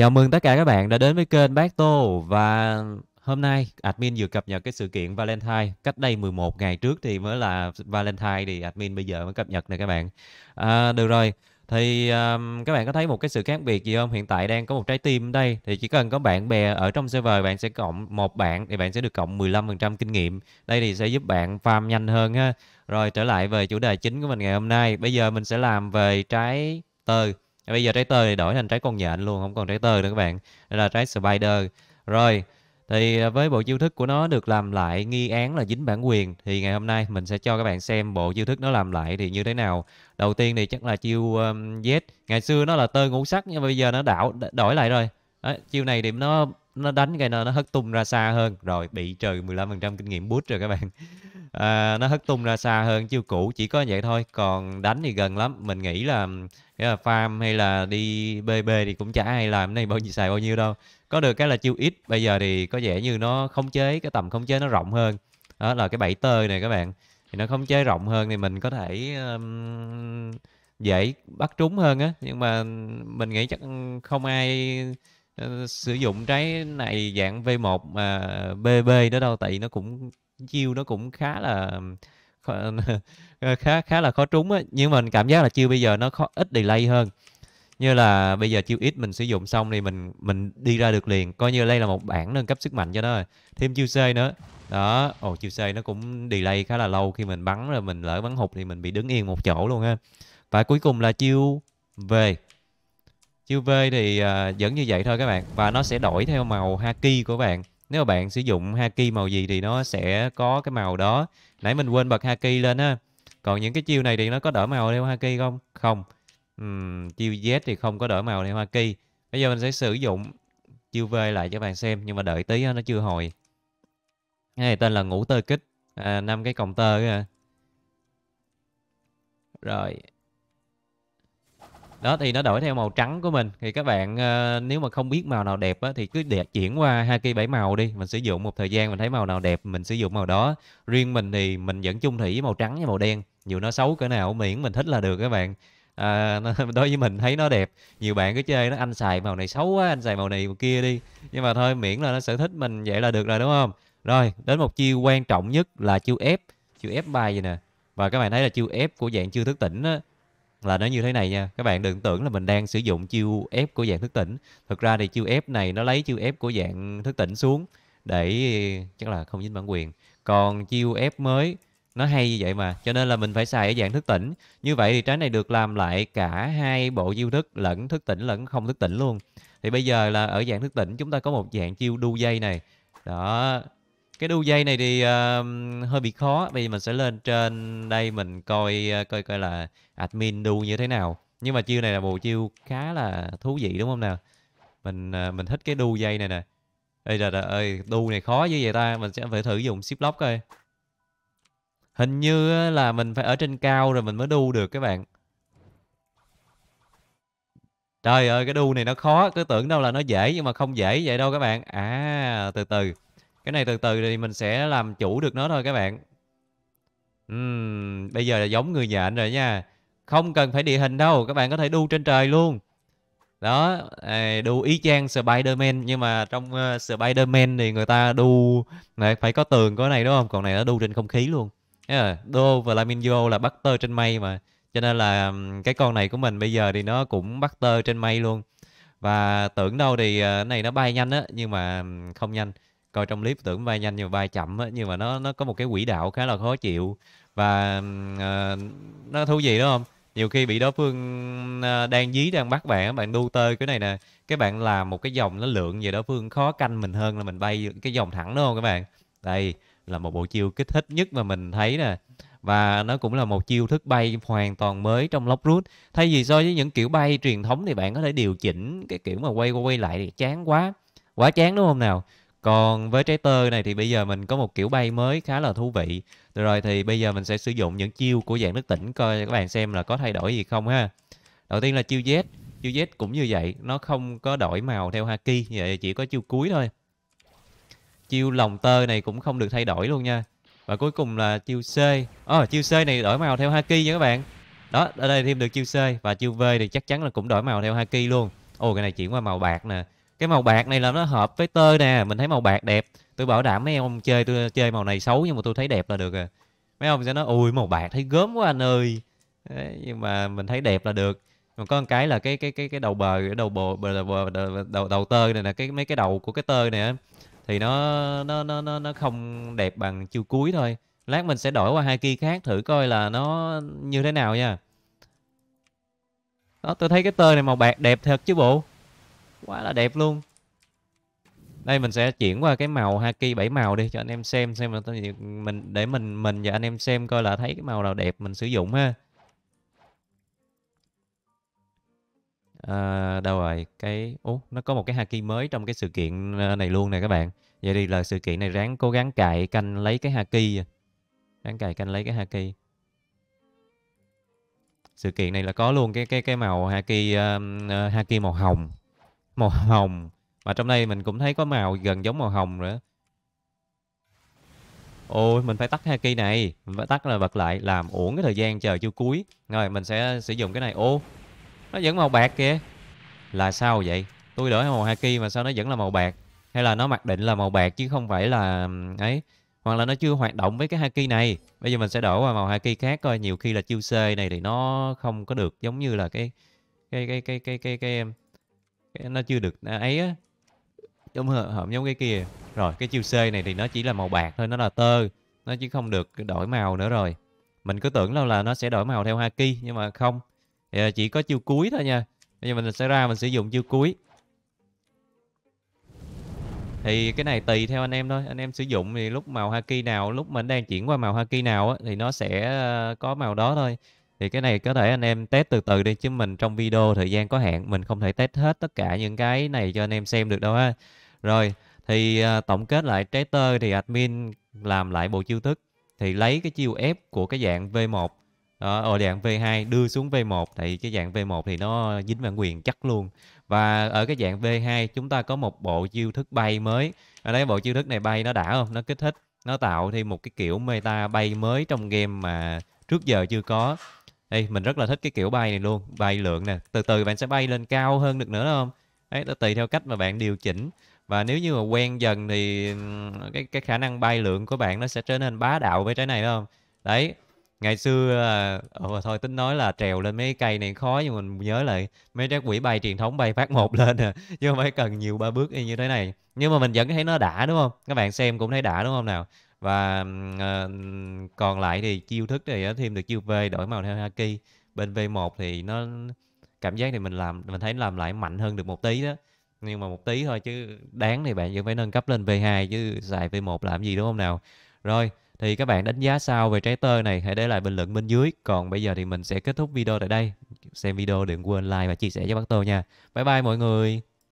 Chào mừng tất cả các bạn đã đến với kênh Bác Tô và hôm nay admin vừa cập nhật cái sự kiện Valentine cách đây 11 ngày trước thì mới là Valentine thì admin bây giờ mới cập nhật này các bạn. À, được rồi. Thì um, các bạn có thấy một cái sự khác biệt gì không? Hiện tại đang có một trái tim đây thì chỉ cần có bạn bè ở trong server bạn sẽ cộng một bạn thì bạn sẽ được cộng 15% kinh nghiệm. Đây thì sẽ giúp bạn farm nhanh hơn ha. Rồi trở lại về chủ đề chính của mình ngày hôm nay. Bây giờ mình sẽ làm về trái tơ bây giờ trái tơ thì đổi thành trái con nhện luôn không còn trái tơ nữa các bạn đây là trái spider rồi thì với bộ chiêu thức của nó được làm lại nghi án là dính bản quyền thì ngày hôm nay mình sẽ cho các bạn xem bộ chiêu thức nó làm lại thì như thế nào đầu tiên thì chắc là chiêu um, z ngày xưa nó là tơ ngũ sắc nhưng mà bây giờ nó đảo đổi lại rồi Đấy, chiêu này thì nó nó đánh cái nó nó hất tung ra xa hơn rồi bị trừ 15% kinh nghiệm boost rồi các bạn à, nó hất tung ra xa hơn chiêu cũ chỉ có vậy thôi còn đánh thì gần lắm mình nghĩ là cái là farm hay là đi bb thì cũng chả ai làm này bao nhiêu xài bao nhiêu đâu có được cái là chiêu ít bây giờ thì có vẻ như nó khống chế cái tầm khống chế nó rộng hơn đó là cái bẫy tơi này các bạn thì nó khống chế rộng hơn thì mình có thể um, dễ bắt trúng hơn á nhưng mà mình nghĩ chắc không ai Ờ, sử dụng trái này dạng V1 mà BB đó đâu tại nó cũng chiêu nó cũng khá là ờ, khá khá là khó trúng á nhưng mình cảm giác là chiêu bây giờ nó khó ít delay hơn như là bây giờ chiêu ít mình sử dụng xong thì mình mình đi ra được liền coi như đây là một bản nâng cấp sức mạnh cho nó rồi thêm chiêu C nữa đó ồ chiêu C nó cũng delay khá là lâu khi mình bắn rồi mình lỡ bắn hụt thì mình bị đứng yên một chỗ luôn ha và cuối cùng là chiêu về Chiêu V thì uh, vẫn như vậy thôi các bạn Và nó sẽ đổi theo màu Haki của bạn Nếu mà bạn sử dụng Haki màu gì thì nó sẽ có cái màu đó Nãy mình quên bật Haki lên ha Còn những cái chiêu này thì nó có đổi màu theo Haki không? Không uhm, Chiêu Z thì không có đổi màu theo Haki Bây giờ mình sẽ sử dụng chiêu V lại cho bạn xem Nhưng mà đợi tí nó chưa hồi Cái này tên là ngũ tơ kích à, cái còng tơ Rồi đó thì nó đổi theo màu trắng của mình thì các bạn uh, nếu mà không biết màu nào đẹp á, thì cứ để chuyển qua hai cây bảy màu đi mình sử dụng một thời gian mình thấy màu nào đẹp mình sử dụng màu đó riêng mình thì mình vẫn chung thủy với màu trắng với màu đen dù nó xấu cỡ nào miễn mình thích là được các bạn à, đối với mình thấy nó đẹp nhiều bạn cứ chơi nó anh xài màu này xấu quá anh xài màu này màu kia đi nhưng mà thôi miễn là nó sở thích mình vậy là được rồi đúng không rồi đến một chiêu quan trọng nhất là chiêu ép chiêu ép bài gì nè và các bạn thấy là chiêu ép của dạng chưa thức tỉnh á là nó như thế này nha các bạn đừng tưởng là mình đang sử dụng chiêu ép của dạng thức tỉnh thực ra thì chiêu ép này nó lấy chiêu ép của dạng thức tỉnh xuống để chắc là không dính bản quyền còn chiêu ép mới nó hay như vậy mà cho nên là mình phải xài ở dạng thức tỉnh như vậy thì trái này được làm lại cả hai bộ chiêu thức lẫn thức tỉnh lẫn không thức tỉnh luôn thì bây giờ là ở dạng thức tỉnh chúng ta có một dạng chiêu đu dây này đó cái đu dây này thì uh, hơi bị khó vì mình sẽ lên trên đây mình coi coi coi là admin đu như thế nào nhưng mà chiêu này là bộ chiêu khá là thú vị đúng không nào mình uh, mình thích cái đu dây này nè ê trời ơi đu này khó dữ vậy ta mình sẽ phải thử dùng ship lock coi hình như là mình phải ở trên cao rồi mình mới đu được các bạn trời ơi cái đu này nó khó cứ tưởng đâu là nó dễ nhưng mà không dễ vậy đâu các bạn à từ từ cái này từ từ thì mình sẽ làm chủ được nó thôi các bạn. Uhm, bây giờ là giống người nhà rồi nha. Không cần phải địa hình đâu, các bạn có thể đu trên trời luôn. Đó, à, đu y chang spiderman nhưng mà trong ờ, spiderman thì người ta đu này, phải có tường có này đúng không? Còn này nó đu trên không khí luôn. Yeah, à, Đô và Laminio là bắt tơ trên mây mà. Cho nên là cái con này của mình bây giờ thì nó cũng bắt tơ trên mây luôn. Và tưởng đâu thì ờ, cái này nó bay nhanh á nhưng mà không nhanh coi trong clip tưởng bay nhanh nhưng bay chậm á nhưng mà nó nó có một cái quỹ đạo khá là khó chịu và uh, nó thú vị đúng không nhiều khi bị đối phương ờ, đang dí đang bắt bạn bạn đu tơi cái này nè cái bạn làm một cái dòng nó lượng về đối phương khó canh mình hơn là mình bay cái dòng thẳng đúng không các bạn đây là một bộ chiêu kích thích nhất mà mình thấy nè và nó cũng là một chiêu thức bay hoàn toàn mới trong lóc rút thay vì so với những kiểu bay truyền thống thì bạn có thể điều chỉnh cái kiểu mà quay qua quay lại thì chán quá quá chán đúng không nào còn với trái tơ này thì bây giờ mình có một kiểu bay mới khá là thú vị. Được rồi thì bây giờ mình sẽ sử dụng những chiêu của dạng nước tỉnh coi các bạn xem là có thay đổi gì không ha. Đầu tiên là chiêu Z. Chiêu Z cũng như vậy, nó không có đổi màu theo Haki, vậy chỉ có chiêu cuối thôi. Chiêu lòng tơ này cũng không được thay đổi luôn nha. Và cuối cùng là chiêu C. Ờ, oh, chiêu C này đổi màu theo Haki nha các bạn. Đó, ở đây thêm được chiêu C và chiêu V thì chắc chắn là cũng đổi màu theo Haki luôn. Ồ, cái này chuyển qua màu bạc nè cái màu bạc này là nó hợp với tơ nè mình thấy màu bạc đẹp tôi bảo đảm mấy ông chơi tôi chơi màu này xấu nhưng mà tôi thấy đẹp là được à mấy ông sẽ nói ui màu bạc thấy gớm quá anh ơi Đấy, nhưng mà mình thấy đẹp là được còn có một cái là cái cái cái cái đầu bờ cái đầu bờ, bờ, bờ, bờ đầu đầu tơ này là cái mấy cái đầu của cái tơ này thì nó nó nó nó nó không đẹp bằng chiêu cuối thôi lát mình sẽ đổi qua hai kia khác thử coi là nó như thế nào nha đó tôi thấy cái tơ này màu bạc đẹp thật chứ bộ quá là đẹp luôn đây mình sẽ chuyển qua cái màu haki bảy màu đi cho anh em xem xem mình để mình mình và anh em xem coi là thấy cái màu nào đẹp mình sử dụng ha à, đâu rồi cái ú nó có một cái haki mới trong cái sự kiện ờ, này luôn nè các bạn vậy thì là sự kiện này ráng cố gắng cài canh lấy cái haki ráng cài canh lấy cái haki sự kiện này là có luôn cái cái cái màu haki uh, haki màu hồng màu hồng và trong đây mình cũng thấy có màu gần giống màu hồng nữa ôi mình phải tắt hai cây này mình phải tắt là bật lại làm uổng cái thời gian chờ chưa cuối rồi mình sẽ sử dụng cái này ô nó vẫn màu bạc kìa là sao vậy tôi đổi màu haki mà sao nó vẫn là màu bạc hay là nó mặc định là màu bạc chứ không phải là ấy hoặc là nó chưa hoạt động với cái haki này bây giờ mình sẽ đổi qua màu haki khác coi nhiều khi là chiêu c này thì nó không có được giống như là cái cái cái cái cái cái cái, cái nó chưa được ấy á đúng hợp giống cái kia rồi cái chiều C này thì nó chỉ là màu bạc thôi nó là tơ nó chứ không được đổi màu nữa rồi mình cứ tưởng đâu là nó sẽ đổi màu theo haki nhưng mà không thì à, chỉ có chiều cuối thôi nha bây giờ mình sẽ ra mình sử dụng chiều cuối thì cái này tùy theo anh em thôi anh em sử dụng thì lúc màu haki nào lúc mình đang chuyển qua màu haki nào thì nó sẽ à, có màu đó thôi thì cái này có thể anh em test từ từ đi chứ mình trong video thời gian có hạn mình không thể test hết tất cả những cái này cho anh em xem được đâu ha rồi thì à, tổng kết lại trái tơ thì admin làm lại bộ chiêu thức thì lấy cái chiêu ép của cái dạng V1 ở ờ, dạng V2 đưa xuống V1 thì cái dạng V1 thì nó dính bản quyền chắc luôn và ở cái dạng V2 chúng ta có một bộ chiêu thức bay mới ở đây bộ chiêu thức này bay nó đã không nó kích thích nó tạo thêm một cái kiểu meta bay mới trong game mà trước giờ chưa có Ê, mình rất là thích cái kiểu bay này luôn bay lượng nè từ từ bạn sẽ bay lên cao hơn được nữa không đấy là tùy theo cách mà bạn điều chỉnh và nếu như mà quen dần thì cái cái khả năng bay lượng của bạn nó sẽ trở nên bá đạo với trái này đúng không đấy ngày xưa ờ, thôi tính nói là trèo lên mấy cây này khó nhưng mình nhớ lại mấy trái quỷ bay truyền thống bay phát một lên à chứ không phải cần nhiều ba bước y như thế này nhưng mà mình vẫn thấy nó đã đúng không các bạn xem cũng thấy đã đúng không nào và ờ, còn lại thì chiêu thức thì thêm được chiêu V đổi màu theo haki bên V1 thì nó cảm giác thì mình làm mình thấy làm lại mạnh hơn được một tí đó nhưng mà một tí thôi chứ đáng thì bạn vẫn phải nâng cấp lên V2 chứ xài V1 làm gì đúng không nào rồi thì các bạn đánh giá sao về trái tơ này hãy để lại bình luận bên dưới còn bây giờ thì mình sẽ kết thúc video tại đây xem video đừng quên like và chia sẻ cho bác tô nha bye bye mọi người